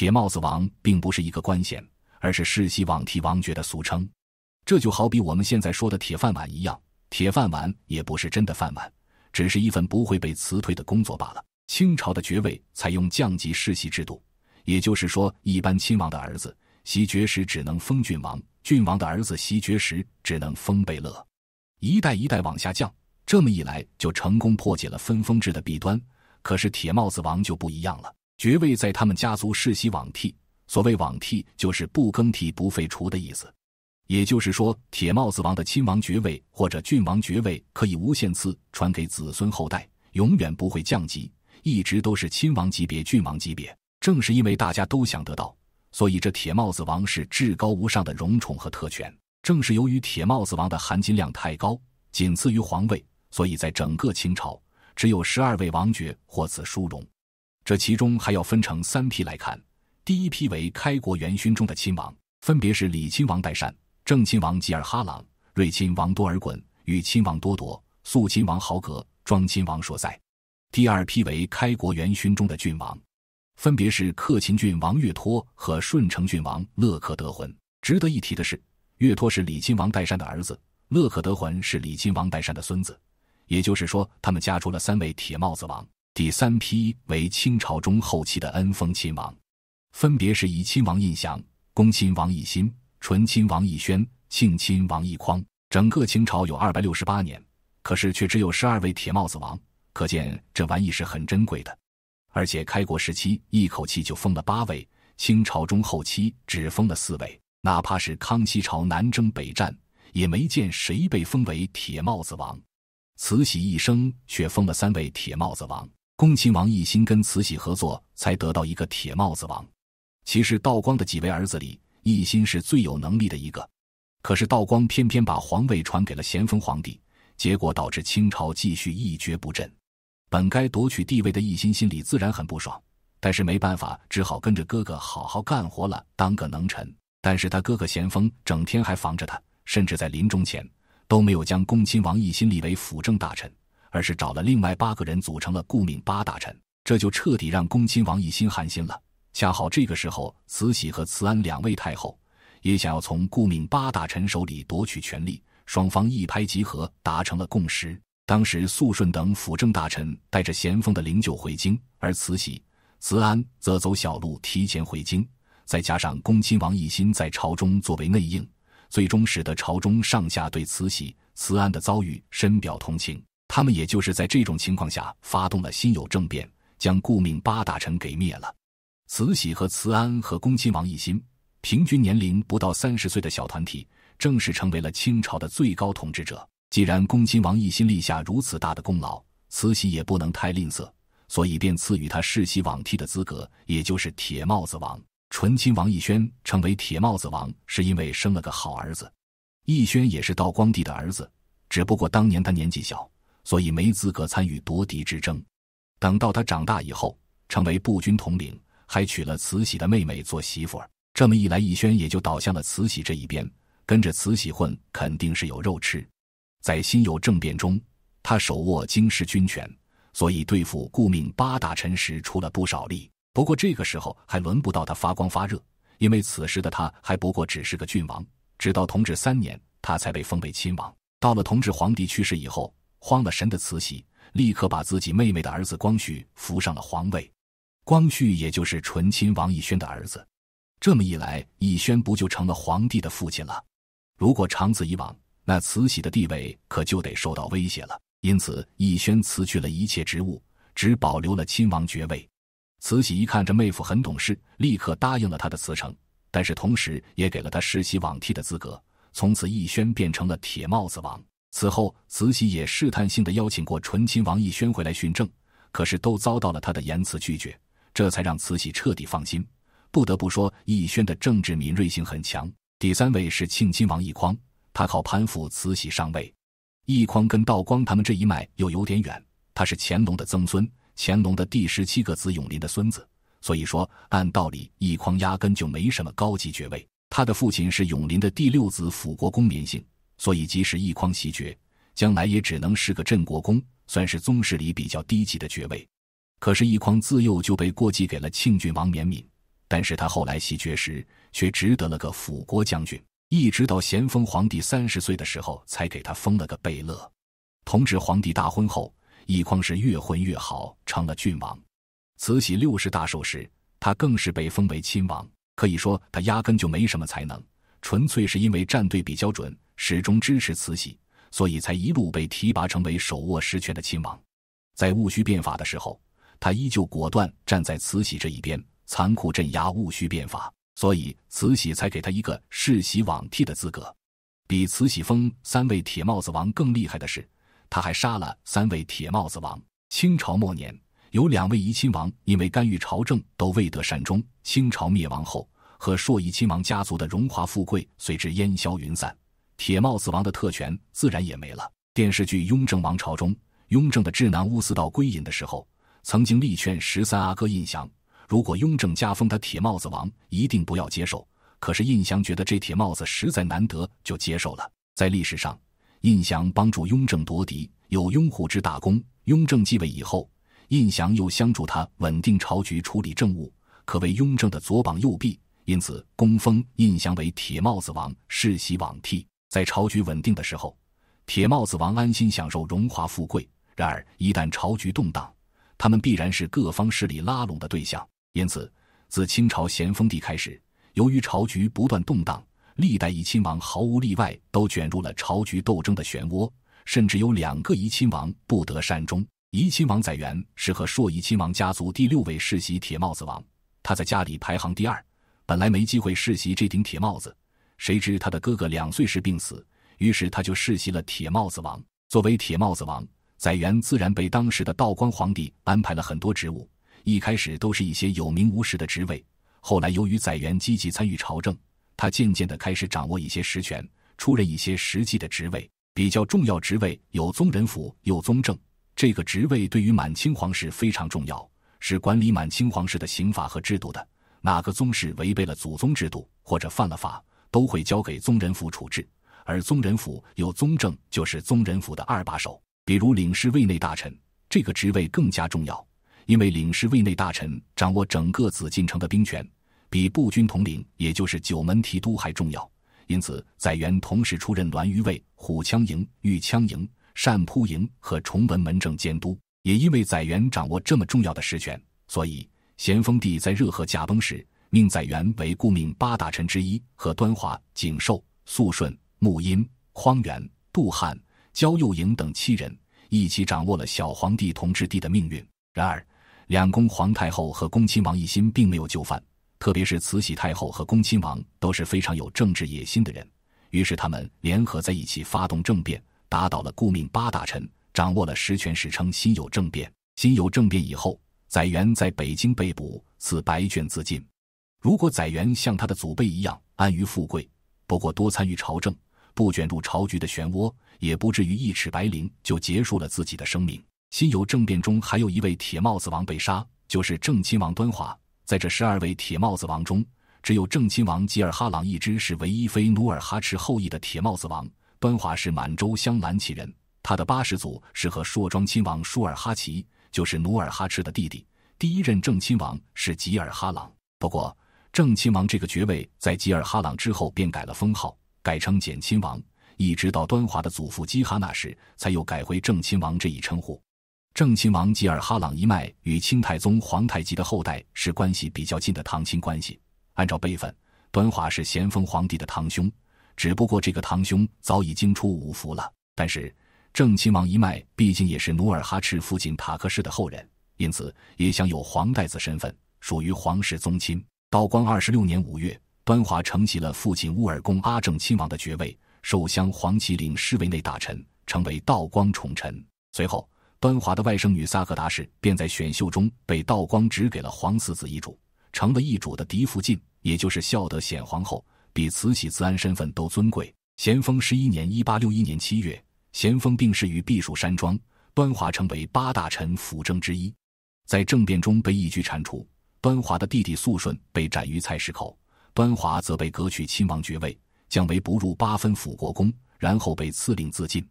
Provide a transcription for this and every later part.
铁帽子王并不是一个官衔，而是世袭罔替王爵的俗称。这就好比我们现在说的“铁饭碗”一样，“铁饭碗”也不是真的饭碗，只是一份不会被辞退的工作罢了。清朝的爵位采用降级世袭制度，也就是说，一般亲王的儿子袭爵时只能封郡王，郡王的儿子袭爵时只能封贝勒，一代一代往下降。这么一来，就成功破解了分封制的弊端。可是铁帽子王就不一样了。爵位在他们家族世袭罔替，所谓“罔替”就是不更替、不废除的意思。也就是说，铁帽子王的亲王爵位或者郡王爵位可以无限次传给子孙后代，永远不会降级，一直都是亲王级别、郡王级别。正是因为大家都想得到，所以这铁帽子王是至高无上的荣宠和特权。正是由于铁帽子王的含金量太高，仅次于皇位，所以在整个清朝，只有十二位王爵获此殊荣。这其中还要分成三批来看，第一批为开国元勋中的亲王，分别是李亲王代善、郑亲王吉尔哈朗、瑞亲王多尔衮与亲王多铎、肃亲王豪格、庄亲王硕塞；第二批为开国元勋中的郡王，分别是克勤郡王岳托和顺承郡王勒克德浑。值得一提的是，岳托是李亲王代善的儿子，勒克德浑是李亲王代善的孙子，也就是说，他们家出了三位铁帽子王。第三批为清朝中后期的恩封亲王，分别是以亲王胤祥、恭亲王奕欣、纯亲王奕轩、庆亲王奕匡。整个清朝有二百六十八年，可是却只有十二位铁帽子王，可见这玩意是很珍贵的。而且开国时期一口气就封了八位，清朝中后期只封了四位。哪怕是康熙朝南征北战，也没见谁被封为铁帽子王。慈禧一生却封了三位铁帽子王。恭亲王一心跟慈禧合作，才得到一个铁帽子王。其实道光的几位儿子里，一心是最有能力的一个，可是道光偏偏把皇位传给了咸丰皇帝，结果导致清朝继续一蹶不振。本该夺取帝位的奕欣心里自然很不爽，但是没办法，只好跟着哥哥好好干活了，当个能臣。但是他哥哥咸丰整天还防着他，甚至在临终前都没有将恭亲王奕欣立为辅政大臣。而是找了另外八个人，组成了顾命八大臣，这就彻底让恭亲王一心寒心了。恰好这个时候，慈禧和慈安两位太后也想要从顾命八大臣手里夺取权力，双方一拍即合，达成了共识。当时，肃顺等辅政大臣带着咸丰的灵柩回京，而慈禧、慈安则走小路提前回京。再加上恭亲王奕欣在朝中作为内应，最终使得朝中上下对慈禧、慈安的遭遇深表同情。他们也就是在这种情况下发动了辛酉政变，将顾命八大臣给灭了。慈禧和慈安和恭亲王奕欣，平均年龄不到三十岁的小团体，正式成为了清朝的最高统治者。既然恭亲王奕欣立下如此大的功劳，慈禧也不能太吝啬，所以便赐予他世袭罔替的资格，也就是铁帽子王。纯亲王奕轩成为铁帽子王，是因为生了个好儿子。奕轩也是道光帝的儿子，只不过当年他年纪小。所以没资格参与夺嫡之争。等到他长大以后，成为步军统领，还娶了慈禧的妹妹做媳妇儿。这么一来，奕轩也就倒向了慈禧这一边，跟着慈禧混肯定是有肉吃。在辛酉政变中，他手握京师军权，所以对付顾命八大臣时出了不少力。不过这个时候还轮不到他发光发热，因为此时的他还不过只是个郡王。直到同治三年，他才被封为亲王。到了同治皇帝去世以后。慌了神的慈禧立刻把自己妹妹的儿子光绪扶上了皇位，光绪也就是纯亲王奕轩的儿子。这么一来，奕轩不就成了皇帝的父亲了？如果长此以往，那慈禧的地位可就得受到威胁了。因此，奕轩辞去了一切职务，只保留了亲王爵位。慈禧一看这妹夫很懂事，立刻答应了他的辞呈，但是同时也给了他世袭罔替的资格。从此，奕轩变成了铁帽子王。此后，慈禧也试探性的邀请过醇亲王奕轩回来训政，可是都遭到了他的言辞拒绝，这才让慈禧彻底放心。不得不说，奕轩的政治敏锐性很强。第三位是庆亲王奕匡，他靠攀附慈禧上位。奕匡跟道光他们这一脉又有点远，他是乾隆的曾孙，乾隆的第十七个子永璘的孙子，所以说按道理，奕匡压根就没什么高级爵位。他的父亲是永璘的第六子辅国公绵姓，所以，即使一匡袭爵，将来也只能是个镇国公，算是宗室里比较低级的爵位。可是，奕匡自幼就被过继给了庆郡王绵敏，但是他后来袭爵时却只得了个辅国将军，一直到咸丰皇帝三十岁的时候才给他封了个贝勒。同治皇帝大婚后，奕匡是越混越好，成了郡王。慈禧六十大寿时，他更是被封为亲王。可以说，他压根就没什么才能，纯粹是因为站队比较准。始终支持慈禧，所以才一路被提拔成为手握实权的亲王。在戊戌变法的时候，他依旧果断站在慈禧这一边，残酷镇压戊戌变法，所以慈禧才给他一个世袭罔替的资格。比慈禧封三位铁帽子王更厉害的是，他还杀了三位铁帽子王。清朝末年，有两位怡亲王因为干预朝政都未得善终。清朝灭亡后，和硕怡亲王家族的荣华富贵随之烟消云散。铁帽子王的特权自然也没了。电视剧《雍正王朝》中，雍正的智囊乌斯道归隐的时候，曾经力劝十三阿哥胤祥，如果雍正加封他铁帽子王，一定不要接受。可是胤祥觉得这铁帽子实在难得，就接受了。在历史上，胤祥帮助雍正夺嫡，有拥护之大功。雍正继位以后，胤祥又相助他稳定朝局、处理政务，可谓雍正的左膀右臂。因此，封胤祥为铁帽子王，世袭罔替。在朝局稳定的时候，铁帽子王安心享受荣华富贵。然而，一旦朝局动荡，他们必然是各方势力拉拢的对象。因此，自清朝咸丰帝开始，由于朝局不断动荡，历代怡亲王毫无例外都卷入了朝局斗争的漩涡，甚至有两个怡亲王不得善终。怡亲王载元是和硕怡亲王家族第六位世袭铁帽子王，他在家里排行第二，本来没机会世袭这顶铁帽子。谁知他的哥哥两岁时病死，于是他就世袭了铁帽子王。作为铁帽子王，载元自然被当时的道光皇帝安排了很多职务。一开始都是一些有名无实的职位，后来由于载元积极参与朝政，他渐渐地开始掌握一些实权，出任一些实际的职位。比较重要职位有宗人府、有宗正。这个职位对于满清皇室非常重要，是管理满清皇室的刑法和制度的。哪个宗室违背了祖宗制度或者犯了法？都会交给宗人府处置，而宗人府有宗正，就是宗人府的二把手，比如领侍卫内大臣这个职位更加重要，因为领侍卫内大臣掌握整个紫禁城的兵权，比步军统领，也就是九门提督还重要。因此，载元同时出任栾舆卫、虎枪营、御枪营、善扑营和崇文门政监督。也因为载元掌握这么重要的实权，所以咸丰帝在热河驾崩时。命载元为顾命八大臣之一，和端华、景寿、肃顺、穆音、匡源、杜汉、焦佑颖等七人一起掌握了小皇帝同治帝的命运。然而，两宫皇太后和恭亲王奕欣并没有就范，特别是慈禧太后和恭亲王都是非常有政治野心的人，于是他们联合在一起发动政变，打倒了顾命八大臣，掌握了实权，史称“辛酉政变”。辛酉政变以后，载元在北京被捕，赐白卷自尽。如果载元像他的祖辈一样安于富贵，不过多参与朝政，不卷入朝局的漩涡，也不至于一尺白绫就结束了自己的生命。辛酉政变中还有一位铁帽子王被杀，就是郑亲王端华。在这十二位铁帽子王中，只有郑亲王吉尔哈朗一支是唯一非努尔哈赤后裔的铁帽子王。端华是满洲镶蓝旗人，他的八世祖是和硕庄亲王舒尔哈齐，就是努尔哈赤的弟弟。第一任郑亲王是吉尔哈朗，不过。正亲王这个爵位，在吉尔哈朗之后便改了封号，改称简亲王，一直到端华的祖父吉哈那时，才又改回正亲王这一称呼。正亲王吉尔哈朗一脉与清太宗皇太极的后代是关系比较近的堂亲关系。按照辈分，端华是咸丰皇帝的堂兄，只不过这个堂兄早已经出五服了。但是正亲王一脉毕竟也是努尔哈赤父亲塔克氏的后人，因此也享有皇太子身份，属于皇室宗亲。道光二十六年五月，端华承袭了父亲乌尔恭阿正亲王的爵位，受镶黄旗领侍卫内大臣，成为道光宠臣。随后，端华的外甥女萨克达氏便在选秀中被道光指给了皇四子遗主，成为奕主的嫡福晋，也就是孝德显皇后，比慈禧、慈安身份都尊贵。咸丰十一年（一八六一年）七月，咸丰病逝于避暑山庄，端华成为八大臣辅政之一，在政变中被一举铲除。端华的弟弟肃顺被斩于菜市口，端华则被革去亲王爵位，降为不入八分辅国公，然后被赐令自尽。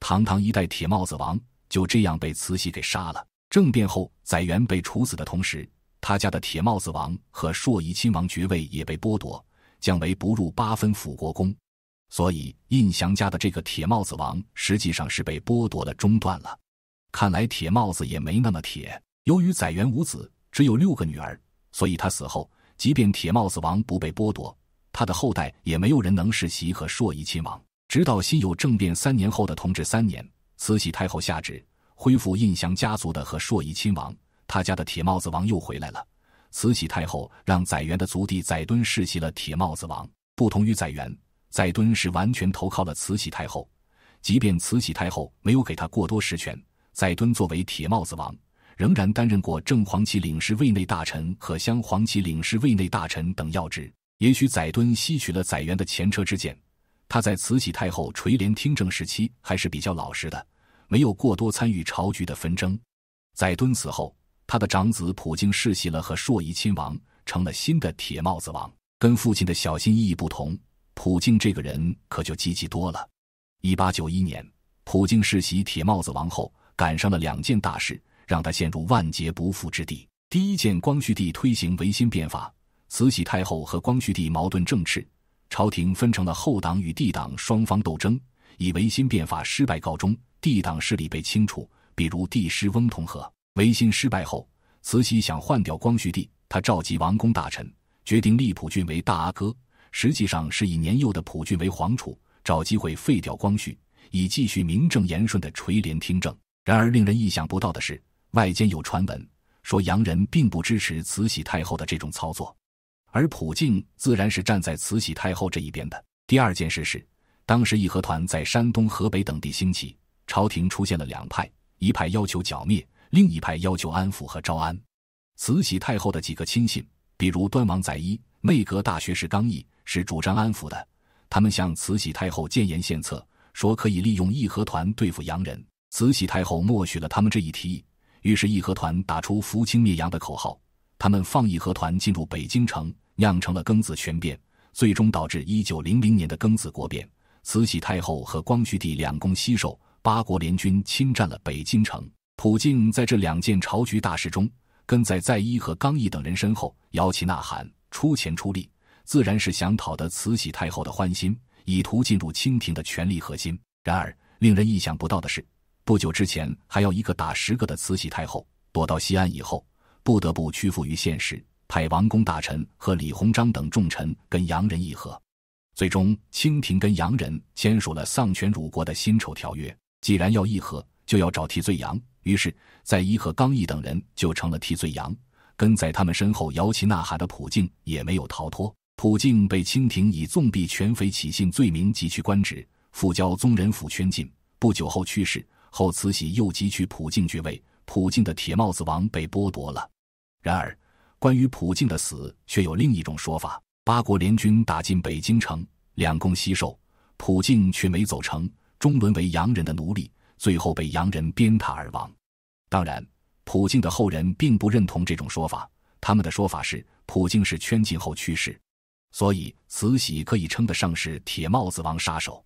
堂堂一代铁帽子王就这样被慈禧给杀了。政变后，载元被处死的同时，他家的铁帽子王和硕仪亲王爵位也被剥夺，降为不入八分辅国公。所以，胤祥家的这个铁帽子王实际上是被剥夺了，中断了。看来铁帽子也没那么铁。由于载元无子。只有六个女儿，所以他死后，即便铁帽子王不被剥夺，他的后代也没有人能世袭和硕仪亲王。直到辛酉政变三年后的同治三年，慈禧太后下旨恢复印祥家族的和硕仪亲王，他家的铁帽子王又回来了。慈禧太后让载元的族弟载敦世袭了铁帽子王。不同于载元，载敦是完全投靠了慈禧太后，即便慈禧太后没有给他过多实权，载敦作为铁帽子王。仍然担任过正黄旗领事卫内大臣和镶黄旗领事卫内大臣等要职。也许载敦吸取了载元的前车之鉴，他在慈禧太后垂帘听政时期还是比较老实的，没有过多参与朝局的纷争。载敦死后，他的长子普京世袭了和硕仪亲王，成了新的铁帽子王。跟父亲的小心翼翼不同，普京这个人可就积极多了。一八九一年，普京世袭铁帽子王后，赶上了两件大事。让他陷入万劫不复之地。第一件，光绪帝推行维新变法，慈禧太后和光绪帝矛盾正炽，朝廷分成了后党与帝党双方斗争，以维新变法失败告终，帝党势力被清除。比如帝师翁同和。维新失败后，慈禧想换掉光绪帝，她召集王公大臣，决定立溥俊为大阿哥，实际上是以年幼的溥俊为皇储，找机会废掉光绪，以继续名正言顺的垂帘听政。然而，令人意想不到的是。外间有传闻说，洋人并不支持慈禧太后的这种操作，而普静自然是站在慈禧太后这一边的。第二件事是，当时义和团在山东、河北等地兴起，朝廷出现了两派，一派要求剿灭，另一派要求安抚和招安。慈禧太后的几个亲信，比如端王载一、内阁大学士刚毅，是主张安抚的。他们向慈禧太后建言献策，说可以利用义和团对付洋人。慈禧太后默许了他们这一提议。于是，义和团打出“扶清灭洋”的口号，他们放义和团进入北京城，酿成了庚子全变，最终导致1900年的庚子国变。慈禧太后和光绪帝两宫西狩，八国联军侵占了北京城。普京在这两件朝局大事中，跟在载一和刚毅等人身后，摇旗呐喊，出钱出力，自然是想讨得慈禧太后的欢心，以图进入清廷的权力核心。然而，令人意想不到的是。不久之前还要一个打十个的慈禧太后，躲到西安以后，不得不屈服于现实，派王公大臣和李鸿章等重臣跟洋人议和。最终，清廷跟洋人签署了丧权辱国的《辛丑条约》。既然要议和，就要找替罪羊，于是，在伊和刚毅等人就成了替罪羊。跟在他们身后摇旗呐喊的普靖也没有逃脱，普靖被清廷以纵臂权匪起衅罪名，即去官职，复交宗人府圈禁。不久后去世。后，慈禧又汲取普晋爵位，普晋的铁帽子王被剥夺了。然而，关于普晋的死却有另一种说法：八国联军打进北京城，两宫西狩，普靖却没走成，终沦为洋人的奴隶，最后被洋人鞭挞而亡。当然，普靖的后人并不认同这种说法，他们的说法是普靖是圈禁后去世。所以，慈禧可以称得上是铁帽子王杀手。